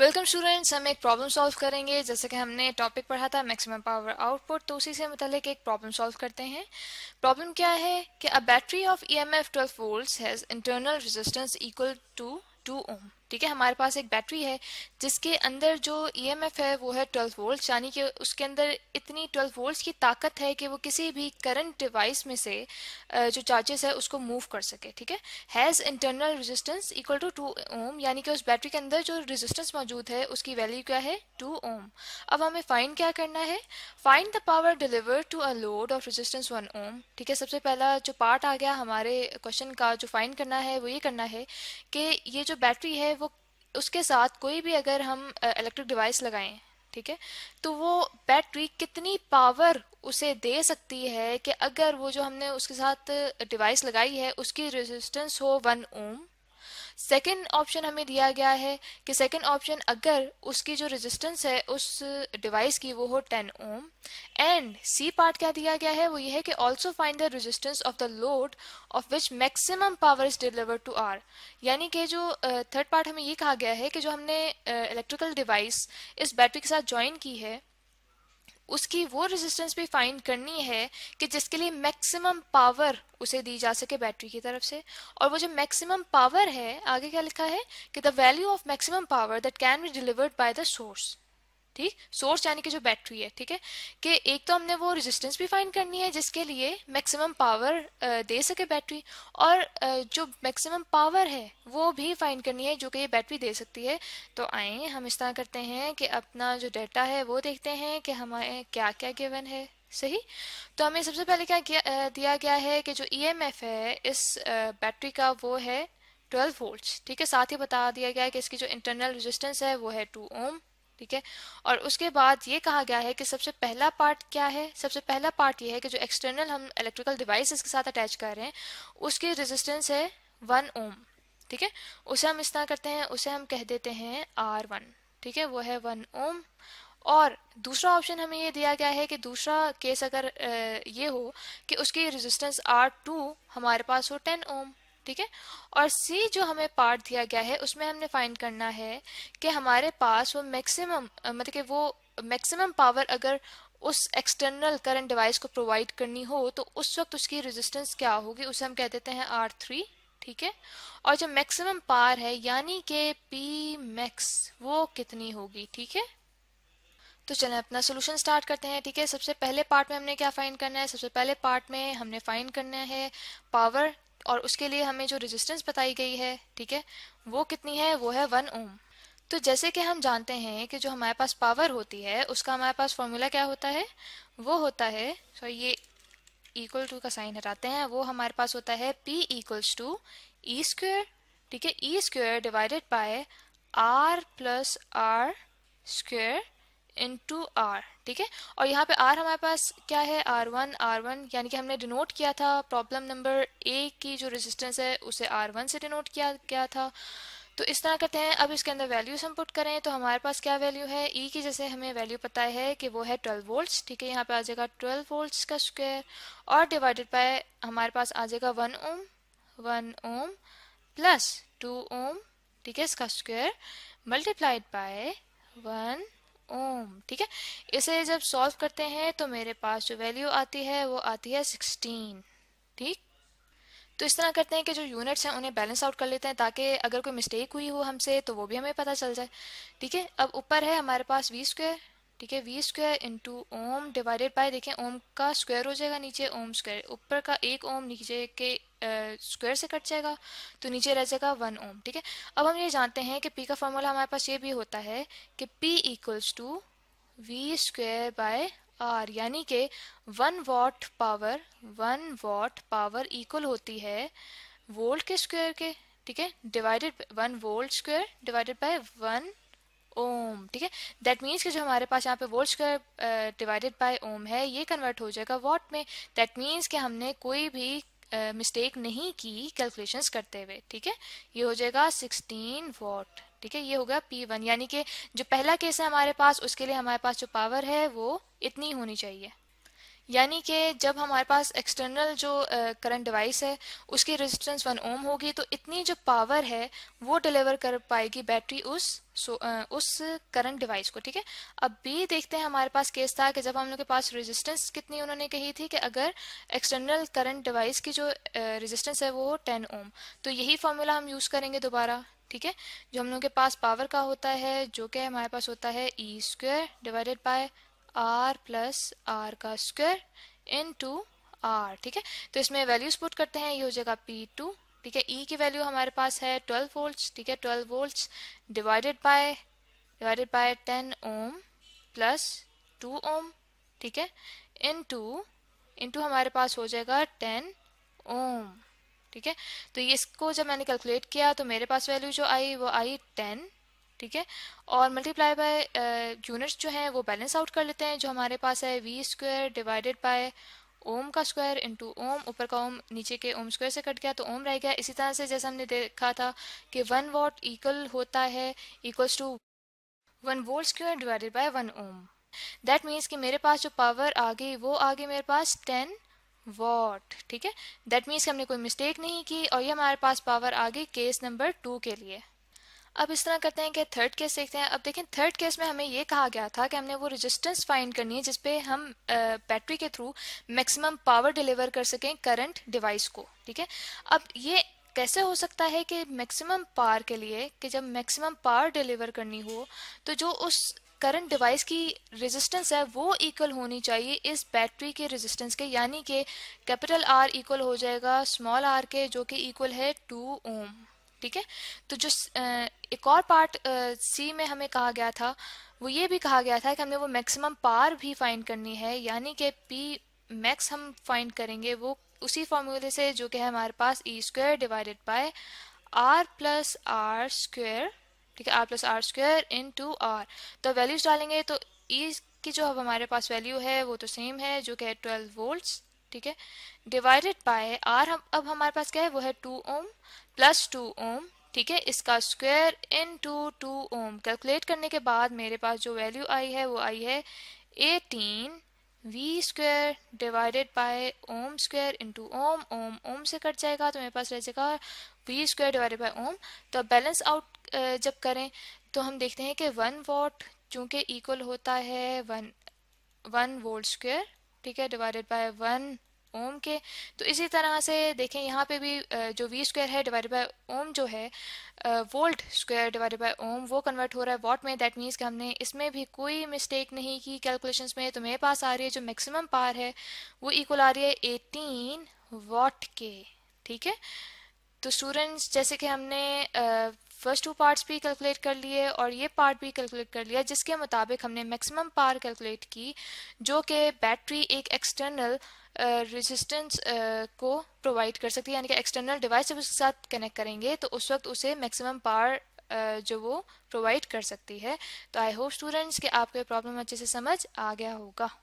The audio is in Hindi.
वेलकम स्टूडेंट्स हम एक प्रॉब्लम सॉल्व करेंगे जैसे कि हमने टॉपिक पढ़ा था मैक्सिमम पावर आउटपुट तो उसी से मतलब एक प्रॉब्लम सॉल्व करते हैं प्रॉब्लम क्या है कि a battery of E M F twelve has internal resistance equal to two ohm ठीक है हमारे पास एक बैटरी है जिसके अंदर जो ईएमएफ e है वो है 12 वोल्ट यानी कि उसके अंदर इतनी 12 वोल्ट की ताकत है कि वो किसी भी करंट डिवाइस में से जो चार्जेस है उसको मूव कर सके ठीक है has internal resistance equal to two ohm यानी कि उस बैटरी के अंदर जो रेजिस्टेंस मौजूद है उसकी वैल्यू क्या है टू ओम अब हमें फाइंड क्या करना है find the power deliver to a load of resistance one ohm ठीक है सबसे पहला जो पार्ट आ गया हमारे क्वेश्चन का जो फाइंड करना है वो ये करना है कि ये जो बैटरी है उसके साथ कोई भी अगर हम इलेक्ट्रिक डिवाइस लगाएं ठीक है तो वो बैटरी कितनी पावर उसे दे सकती है कि अगर वो जो हमने उसके साथ डिवाइस लगाई है उसकी रेजिस्टेंस हो वन ओम सेकेंड ऑप्शन हमें दिया गया है कि सेकेंड ऑप्शन अगर उसकी जो रेजिस्टेंस है उस डिवाइस की वो हो ten ohm and C part क्या दिया गया है वो ये है कि also find the resistance of the load of which maximum power is deliver to R यानी कि जो थर्ड uh, पार्ट हमें ये कहा गया है कि जो हमने इलेक्ट्रिकल uh, डिवाइस इस बैटरी के साथ ज्वाइन की है उसकी वो रेजिस्टेंस भी फाइंड करनी है कि जिसके लिए मैक्सिमम पावर उसे दी जा सके बैटरी की तरफ से और वो जो मैक्सिमम पावर है आगे क्या लिखा है कि the value of maximum power that can be delivered by the source ठीक सोर्स यानी कि जो बैटरी है ठीक है कि एक तो हमने वो रेजिस्टेंस भी फाइंड करनी है जिसके लिए मैक्सिमम पावर दे सके बैटरी और जो मैक्सिमम पावर है वो भी फाइंड करनी है जो कि ये बैटरी दे सकती है तो आए हम इस तरह करते हैं कि अपना जो डाटा है वो देखते हैं कि हमारे क्या क्या गिवन है सही तो हमें सबसे पहले क्या दिया गया है कि जो ई e है इस बैटरी का वो है 12 वोल्ट ठीक है साथ ही बता दिया गया है कि इसकी जो इंटरनल रेजिस्टेंस है वो है 2 ओम ठीक है और उसके बाद ये कहा गया है कि सबसे पहला पार्ट क्या है सबसे पहला पार्ट ये है कि जो एक्सटर्नल हम इलेक्ट्रिकल डिवाइस के साथ अटैच कर रहे हैं उसकी रेजिस्टेंस है वन ओम ठीक है उसे हम इस तरह करते हैं उसे हम कह देते हैं आर वन ठीक है वो है वन ओम और दूसरा ऑप्शन हमें ये दिया गया है कि दूसरा केस अगर ये हो कि उसकी रेजिस्टेंस आर टू हमारे पास हो टेन ओम ठीक है और सी जो हमें पार्ट दिया गया है उसमें हमने फाइंड करना है कि हमारे पास वो मैक्सिमम मतलब कि वो मैक्सिमम पावर अगर उस एक्सटर्नल करंट डिवाइस को प्रोवाइड करनी हो तो उस वक्त उसकी रेजिस्टेंस क्या होगी उसे हम कह देते हैं आर थ्री ठीक है और जो मैक्सिमम पावर है यानी कि पी मैक्स वो कितनी होगी ठीक है तो चलें अपना सोल्यूशन स्टार्ट करते हैं ठीक है सबसे पहले पार्ट में हमने क्या फाइंड करना है सबसे पहले पार्ट में हमने फाइंड करना है पावर और उसके लिए हमें जो रेजिस्टेंस बताई गई है ठीक है वो कितनी है वो है वन ओम तो जैसे कि हम जानते हैं कि जो हमारे पास पावर होती है उसका हमारे पास फॉर्मूला क्या होता है वो होता है सॉरी ये इक्वल टू का साइन हटाते हैं वो हमारे पास होता है P equals to E square ठीक है E square divided by R plus R square into R ठीक है और यहाँ पे आर हमारे पास क्या है आर वन आर वन यानी कि हमने डिनोट किया था प्रॉब्लम नंबर ए की जो रेजिस्टेंस है उसे आर वन से डिनोट किया गया था तो इस तरह करते हैं अब इसके अंदर वैल्यूज हम पुट करें तो हमारे पास क्या वैल्यू है ई e की जैसे हमें वैल्यू पता है कि वो है ट्वेल्व वोल्ट ठीक है यहाँ पे आ जाएगा ट्वेल्व वोल्ट का स्क्वेयर और डिवाइडेड बाय हमारे पास आ जाएगा one ohm one ohm plus two ohm ठीक है इसका square multiplied by one ohm ठीक है इसे जब सॉल्व करते हैं तो मेरे पास जो वैल्यू आती है वो आती है सिक्सटीन ठीक तो इस तरह करते हैं कि जो यूनिट्स हैं उन्हें बैलेंस आउट कर लेते हैं ताकि अगर कोई मिस्टेक हुई हो हमसे तो वो भी हमें पता चल जाए ठीक है अब ऊपर है हमारे पास वी स्क्वायर ठीक है V square into ohm divided by देखें ओम का स्क्वायर हो जाएगा नीचे ओम स्क्वायर ऊपर का एक ओम नीचे के स्क्वायर से कट जाएगा तो नीचे रह जाएगा वन ओम ठीक है अब हम ये जानते हैं कि पी का फॉर्मूला हमारे पास ये भी होता है कि P equals to V square by R यानी कि one watt power one watt power equal होती है वोल्ट के स्क्वायर के ठीक है divided one volt square divided by one ohm ठीक है दैट मीन्स कि जो हमारे पास यहाँ पे volt square divided by ohm है ये कन्वर्ट हो जाएगा वॉट में दैट मीन्स कि हमने कोई भी मिस्टेक uh, नहीं की कैलकुलेशंस करते हुए ठीक है ये हो जाएगा 16 वॉट ठीक है ये होगा वन यानी कि जो पहला केस है हमारे पास उसके लिए हमारे पास जो पावर है वो इतनी होनी चाहिए यानी कि जब हमारे पास एक्सटर्नल जो करंट uh, डिवाइस है उसकी रेजिस्टेंस वन ओम होगी तो इतनी जो पावर है वो डिलीवर कर पाएगी बैटरी उस सो uh, उस करंट डिवाइस को ठीक है अब भी देखते हैं हमारे पास केस था कि जब हम लोग के पास रेजिस्टेंस कितनी उन्होंने कही थी कि अगर एक्सटर्नल करंट डिवाइस की जो रेजिस्टेंस है वो टेन ओम तो यही फॉर्मूला हम यूज़ करेंगे दोबारा ठीक है जो हम लोग के पास पावर का होता है जो कि हमारे पास होता है E square divided by R plus R का स्क्वायर इन टू आर ठीक है तो इसमें वैल्यूज पुट करते हैं ये हो जाएगा पी टू ठीक है ई e की वैल्यू हमारे पास है ट्वेल्व वोल्ट ठीक है twelve volt divided by divided by ten ohm plus two ohm ठीक है इन टू इन टू हमारे पास हो जाएगा टेन ओम ठीक है तो इसको जब मैंने कैलकुलेट किया तो मेरे पास वैल्यू जो आई वो आई टेन ठीक है और मल्टीप्लाई बाय यूनिट्स जो हैं वो बैलेंस आउट कर लेते हैं जो हमारे पास है V square divided by ohm का स्क्वायर इंटू ओम ऊपर का ओम नीचे के ओम स्क्वायर से कट गया तो ओम रह गया इसी तरह से जैसे हमने देखा था कि वन वॉट इक्वल होता है equals to one volt square divided by one ohm that means कि मेरे पास जो पावर आ गई वो आ गई मेरे पास टेन वॉट ठीक है दैट मीन्स कि हमने कोई मिस्टेक नहीं की और ये हमारे पास पावर आ गई केस नंबर टू के लिए अब इस तरह करते हैं कि थर्ड केस देखते हैं अब देखें थर्ड केस में हमें ये कहा गया था कि हमने वो रेजिस्टेंस फाइंड करनी है जिसपे हम बैटरी के थ्रू मैक्सिमम पावर डिलीवर कर सकें करंट डिवाइस को ठीक है अब ये कैसे हो सकता है कि मैक्सिमम पावर के लिए कि जब मैक्सिमम पावर डिलीवर करनी हो तो जो उस करंट डिवाइस की रेजिस्टेंस है वो इक्वल होनी चाहिए इस बैटरी के रेजिस्टेंस के यानी कि कैपिटल आर इक्वल हो जाएगा स्मॉल आर के जो कि इक्वल है टू ओम ठीक है तो जो एक और पार्ट सी में हमें कहा गया था वो ये भी कहा गया था कि हमें वो मैक्सिमम पार भी फाइंड करनी है यानी कि पी मैक्स हम फाइंड करेंगे वो उसी फॉर्मूले से जो कि है हमारे पास E square divided by R plus R square ठीक है R plus R square into R तो वैल्यूज डालेंगे तो ई e की जो अब हमारे पास वैल्यू है वो तो सेम है जो कि है ट्वेल्व वोल्ट्स ठीक है डिवाइडेड बाय आर हम अब हमारे पास क्या है वो है two ohm plus two ohm ठीक है इसका square into two ohm calculate करने के बाद मेरे पास जो वैल्यू आई है वो आई है eighteen V square divided by ohm square into ohm ohm ohm से कट जाएगा तो मेरे पास रह जाएगा V square divided by ohm तो बैलेंस आउट जब करें तो हम देखते हैं कि वन वॉट चूंकि इक्वल होता है वन वन वोल्ट स्क्वायर ठीक है डिवाइडेड बाय वन ओम के तो इसी तरह से देखें यहाँ पे भी जो वी स्क्वायर है डिवाइडेड बाय ओम जो है volt square divided by ohm वो कन्वर्ट हो रहा है वॉट में दैट मीन्स कि हमने इसमें भी कोई मिस्टेक नहीं की कैलकुलेशंस में तो मेरे पास आ रही है जो मैक्सिमम पार है वो इक्वल आ रही है एटीन वॉट के ठीक है तो स्टूडेंट्स जैसे कि हमने फर्स्ट टू पार्ट्स भी कैलकुलेट कर लिए और ये पार्ट भी कैलकुलेट कर लिया जिसके मुताबिक हमने मैक्सिमम पावर कैलकुलेट की जो कि बैटरी एक एक्सटर्नल रेजिस्टेंस uh, uh, को प्रोवाइड कर सकती है यानी कि एक्सटर्नल डिवाइस जब उसके साथ कनेक्ट करेंगे तो उस वक्त उसे मैक्सिमम पावर uh, जो वो प्रोवाइड कर सकती है तो आई होप स्टूडेंट्स कि आपको प्रॉब्लम अच्छे से समझ आ गया होगा